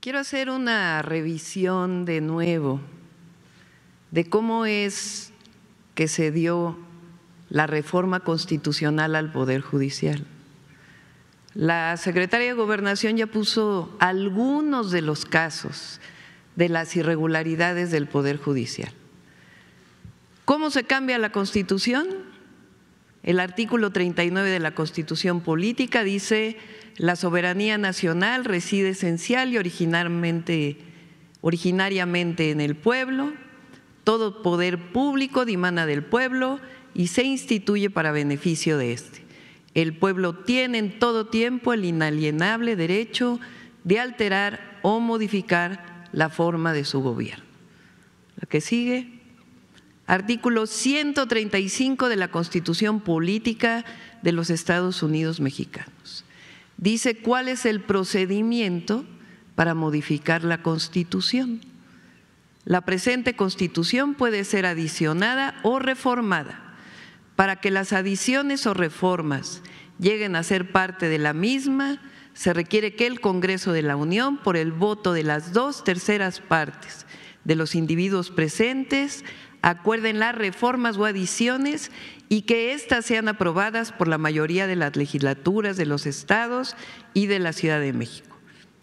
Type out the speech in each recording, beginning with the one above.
Quiero hacer una revisión de nuevo de cómo es que se dio la reforma constitucional al Poder Judicial. La secretaria de Gobernación ya puso algunos de los casos de las irregularidades del Poder Judicial ¿Cómo se cambia la Constitución? El artículo 39 de la Constitución Política dice, la soberanía nacional reside esencial y originariamente en el pueblo, todo poder público dimana del pueblo y se instituye para beneficio de éste. El pueblo tiene en todo tiempo el inalienable derecho de alterar o modificar la forma de su gobierno. La que sigue artículo 135 de la Constitución Política de los Estados Unidos Mexicanos. Dice cuál es el procedimiento para modificar la Constitución. La presente Constitución puede ser adicionada o reformada. Para que las adiciones o reformas lleguen a ser parte de la misma, se requiere que el Congreso de la Unión, por el voto de las dos terceras partes de los individuos presentes, acuerden las reformas o adiciones y que éstas sean aprobadas por la mayoría de las legislaturas de los estados y de la Ciudad de México.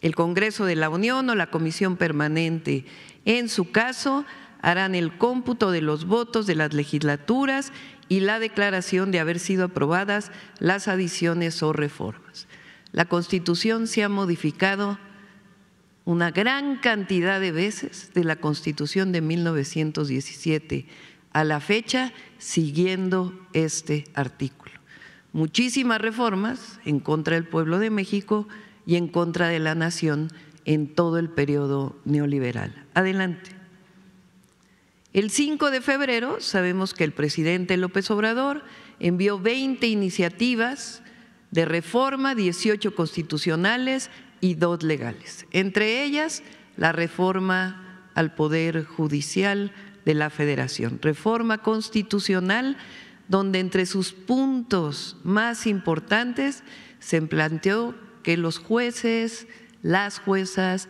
El Congreso de la Unión o la Comisión Permanente, en su caso, harán el cómputo de los votos de las legislaturas y la declaración de haber sido aprobadas las adiciones o reformas. La Constitución se ha modificado una gran cantidad de veces de la Constitución de 1917 a la fecha siguiendo este artículo. Muchísimas reformas en contra del pueblo de México y en contra de la nación en todo el periodo neoliberal. Adelante. El 5 de febrero sabemos que el presidente López Obrador envió 20 iniciativas de reforma, 18 constitucionales, y dos legales, entre ellas la reforma al Poder Judicial de la Federación, reforma constitucional donde entre sus puntos más importantes se planteó que los jueces, las juezas,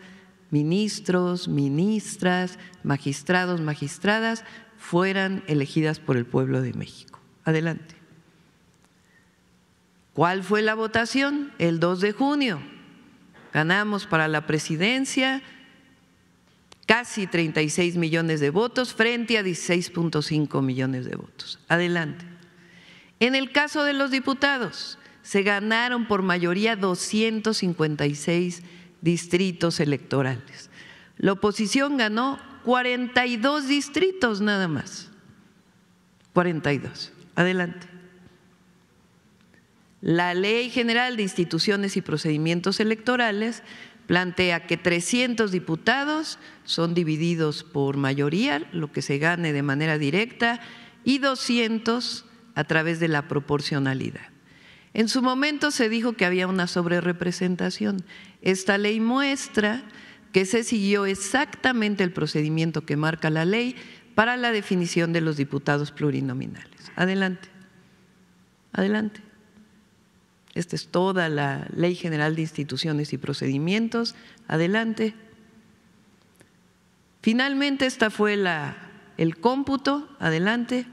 ministros, ministras, magistrados, magistradas, fueran elegidas por el pueblo de México. Adelante. ¿Cuál fue la votación? El 2 de junio ganamos para la presidencia casi 36 millones de votos frente a 16.5 millones de votos. Adelante. En el caso de los diputados, se ganaron por mayoría 256 distritos electorales. La oposición ganó 42 distritos nada más. 42. Adelante. La Ley General de Instituciones y Procedimientos Electorales plantea que 300 diputados son divididos por mayoría, lo que se gane de manera directa, y 200 a través de la proporcionalidad. En su momento se dijo que había una sobrerepresentación. Esta ley muestra que se siguió exactamente el procedimiento que marca la ley para la definición de los diputados plurinominales. Adelante. Adelante. Esta es toda la Ley General de Instituciones y Procedimientos. Adelante. Finalmente, esta fue el cómputo. Adelante.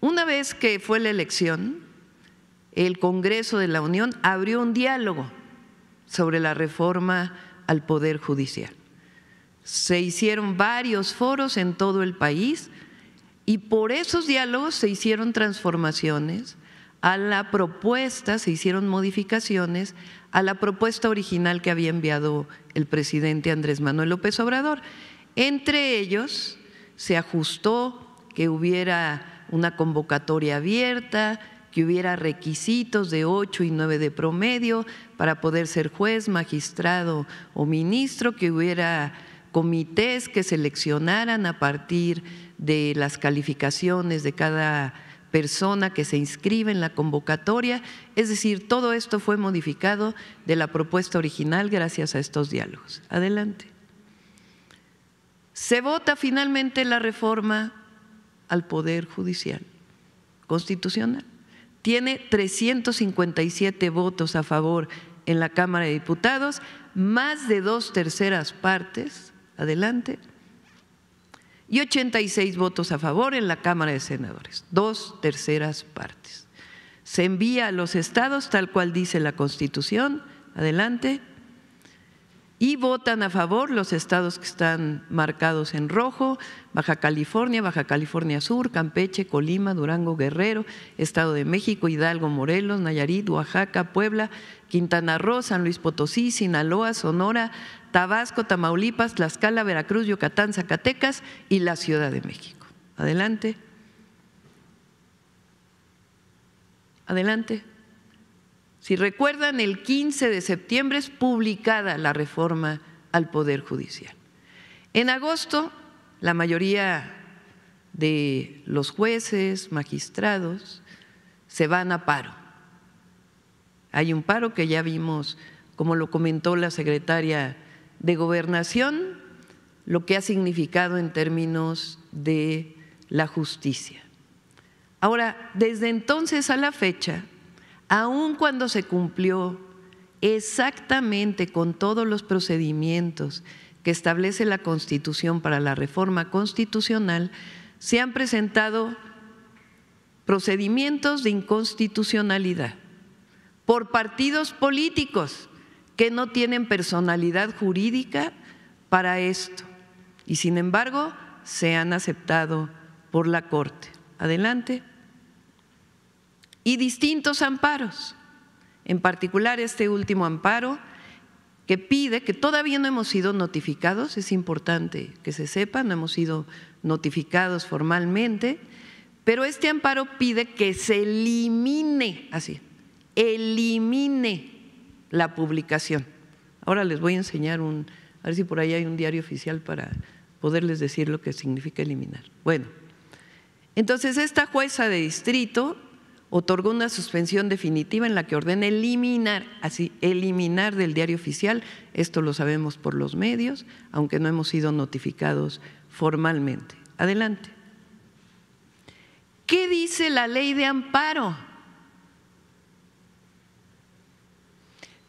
Una vez que fue la elección, el Congreso de la Unión abrió un diálogo sobre la reforma al Poder Judicial. Se hicieron varios foros en todo el país y por esos diálogos se hicieron transformaciones, a la propuesta se hicieron modificaciones, a la propuesta original que había enviado el presidente Andrés Manuel López Obrador. Entre ellos se ajustó que hubiera una convocatoria abierta, que hubiera requisitos de ocho y nueve de promedio para poder ser juez, magistrado o ministro, que hubiera comités que seleccionaran a partir de las calificaciones de cada persona que se inscribe en la convocatoria. Es decir, todo esto fue modificado de la propuesta original gracias a estos diálogos. Adelante. Se vota finalmente la reforma al Poder Judicial Constitucional. Tiene 357 votos a favor en la Cámara de Diputados, más de dos terceras partes adelante, y 86 votos a favor en la Cámara de Senadores, dos terceras partes. Se envía a los estados tal cual dice la Constitución, adelante, y votan a favor los estados que están marcados en rojo, Baja California, Baja California Sur, Campeche, Colima, Durango, Guerrero, Estado de México, Hidalgo, Morelos, Nayarit, Oaxaca, Puebla, Quintana Roo, San Luis Potosí, Sinaloa, Sonora, Tabasco, Tamaulipas, Tlaxcala, Veracruz, Yucatán, Zacatecas y la Ciudad de México. Adelante. Adelante. Si recuerdan, el 15 de septiembre es publicada la reforma al Poder Judicial. En agosto, la mayoría de los jueces, magistrados, se van a paro. Hay un paro que ya vimos, como lo comentó la secretaria de Gobernación, lo que ha significado en términos de la justicia. Ahora, desde entonces a la fecha, aun cuando se cumplió exactamente con todos los procedimientos que establece la Constitución para la reforma constitucional, se han presentado procedimientos de inconstitucionalidad por partidos políticos que no tienen personalidad jurídica para esto y sin embargo se han aceptado por la Corte. Adelante y distintos amparos, en particular este último amparo que pide que todavía no hemos sido notificados, es importante que se sepa, no hemos sido notificados formalmente, pero este amparo pide que se elimine, así, elimine la publicación. Ahora les voy a enseñar un, a ver si por ahí hay un diario oficial para poderles decir lo que significa eliminar. Bueno, entonces esta jueza de distrito otorgó una suspensión definitiva en la que ordena eliminar, así, eliminar del diario oficial, esto lo sabemos por los medios, aunque no hemos sido notificados formalmente. Adelante. ¿Qué dice la ley de amparo?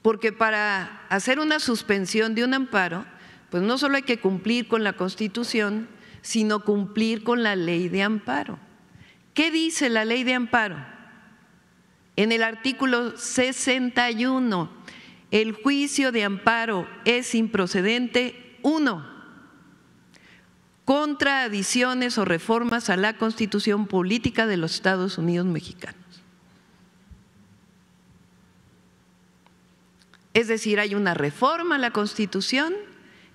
Porque para hacer una suspensión de un amparo, pues no solo hay que cumplir con la Constitución, sino cumplir con la ley de amparo. ¿Qué dice la ley de amparo? En el artículo 61, el juicio de amparo es improcedente, uno, contra adiciones o reformas a la Constitución Política de los Estados Unidos Mexicanos. Es decir, hay una reforma a la Constitución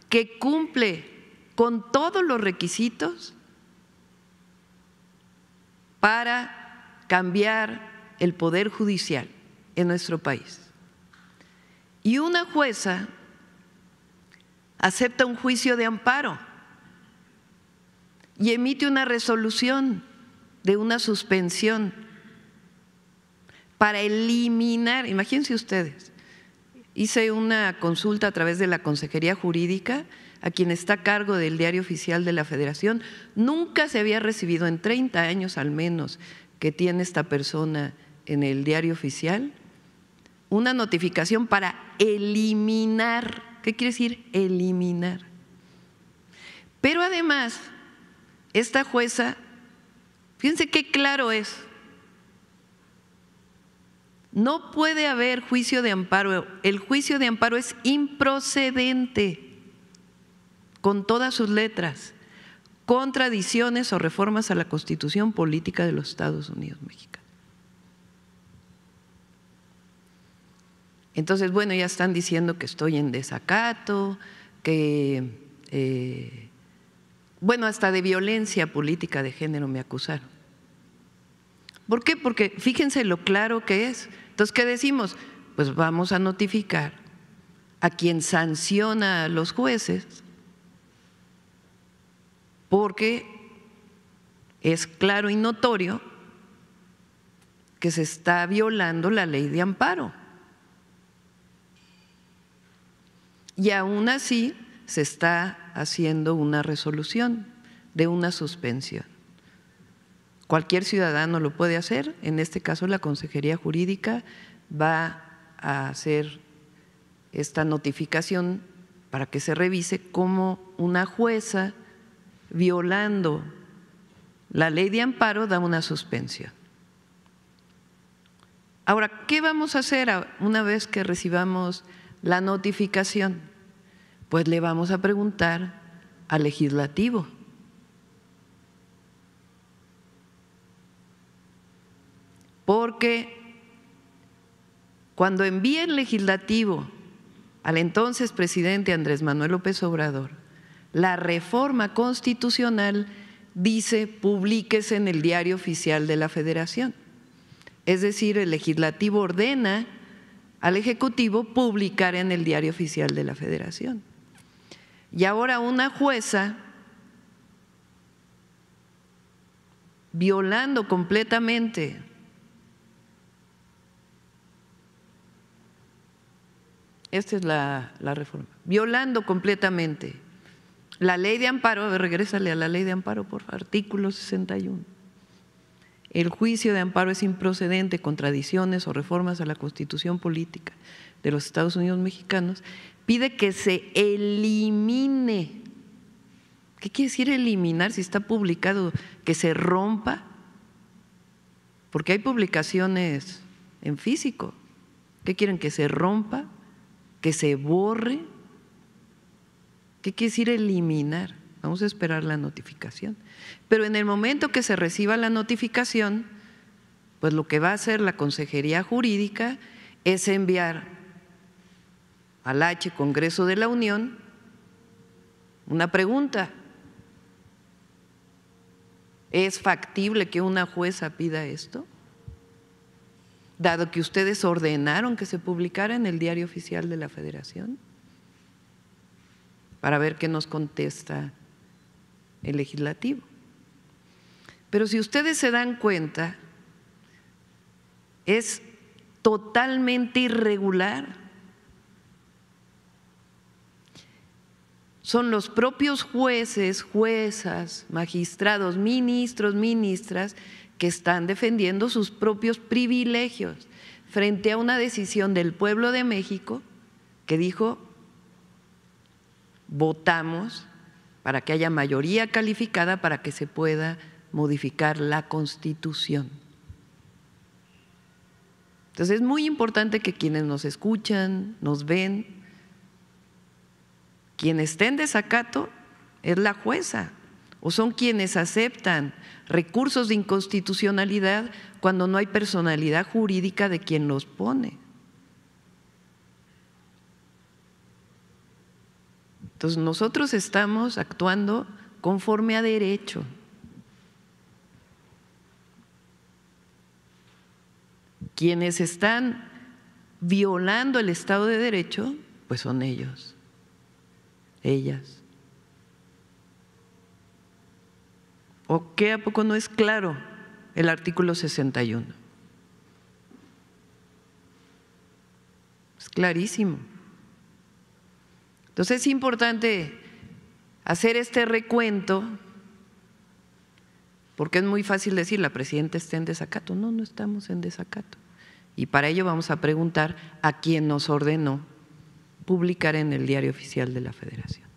que cumple con todos los requisitos para cambiar el poder judicial en nuestro país. Y una jueza acepta un juicio de amparo y emite una resolución de una suspensión para eliminar, imagínense ustedes, hice una consulta a través de la Consejería Jurídica a quien está a cargo del Diario Oficial de la Federación, nunca se había recibido en 30 años al menos que tiene esta persona en el diario oficial una notificación para eliminar, ¿qué quiere decir eliminar? Pero además, esta jueza, fíjense qué claro es, no puede haber juicio de amparo, el juicio de amparo es improcedente con todas sus letras, contradicciones o reformas a la constitución política de los Estados Unidos mexicanos. Entonces, bueno, ya están diciendo que estoy en desacato, que, eh, bueno, hasta de violencia política de género me acusaron. ¿Por qué? Porque fíjense lo claro que es. Entonces, ¿qué decimos? Pues vamos a notificar a quien sanciona a los jueces porque es claro y notorio que se está violando la ley de amparo. Y aún así se está haciendo una resolución de una suspensión. Cualquier ciudadano lo puede hacer, en este caso la Consejería Jurídica va a hacer esta notificación para que se revise cómo una jueza violando la ley de amparo da una suspensión. Ahora, ¿qué vamos a hacer una vez que recibamos la notificación? Pues le vamos a preguntar al legislativo. Porque cuando envía el legislativo al entonces presidente Andrés Manuel López Obrador, la reforma constitucional dice publíquese en el diario oficial de la Federación. Es decir, el legislativo ordena al Ejecutivo publicar en el diario oficial de la Federación. Y ahora una jueza, violando completamente Esta es la, reforma. Violando completamente la ley de amparo, regrésale a la ley de amparo, por favor, artículo 61. El juicio de amparo es improcedente, contradicciones o reformas a la constitución política de los Estados Unidos mexicanos pide que se elimine. ¿Qué quiere decir eliminar si está publicado? Que se rompa. Porque hay publicaciones en físico. ¿Qué quieren? Que se rompa, que se borre. ¿Qué quiere decir eliminar? Vamos a esperar la notificación. Pero en el momento que se reciba la notificación, pues lo que va a hacer la Consejería Jurídica es enviar al H Congreso de la Unión una pregunta. ¿Es factible que una jueza pida esto? Dado que ustedes ordenaron que se publicara en el diario oficial de la Federación, para ver qué nos contesta el legislativo. Pero si ustedes se dan cuenta, es totalmente irregular son los propios jueces, juezas, magistrados, ministros, ministras que están defendiendo sus propios privilegios frente a una decisión del pueblo de México que dijo, votamos para que haya mayoría calificada para que se pueda modificar la constitución. Entonces es muy importante que quienes nos escuchan, nos ven, quien está en desacato es la jueza o son quienes aceptan recursos de inconstitucionalidad cuando no hay personalidad jurídica de quien los pone. Entonces nosotros estamos actuando conforme a derecho. Quienes están violando el Estado de Derecho, pues son ellos ellas. ¿O qué a poco no es claro el artículo 61? Es clarísimo. Entonces es importante hacer este recuento, porque es muy fácil decir, la presidenta está en desacato. No, no estamos en desacato. Y para ello vamos a preguntar a quién nos ordenó publicar en el diario oficial de la Federación.